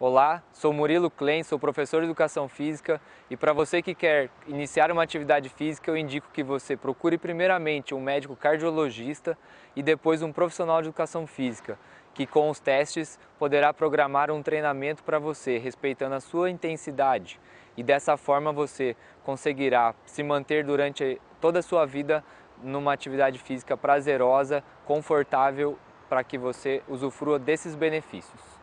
Olá, sou Murilo Klein, sou professor de Educação Física e para você que quer iniciar uma atividade física, eu indico que você procure primeiramente um médico cardiologista e depois um profissional de Educação Física, que com os testes poderá programar um treinamento para você, respeitando a sua intensidade e dessa forma você conseguirá se manter durante toda a sua vida numa atividade física prazerosa, confortável, para que você usufrua desses benefícios.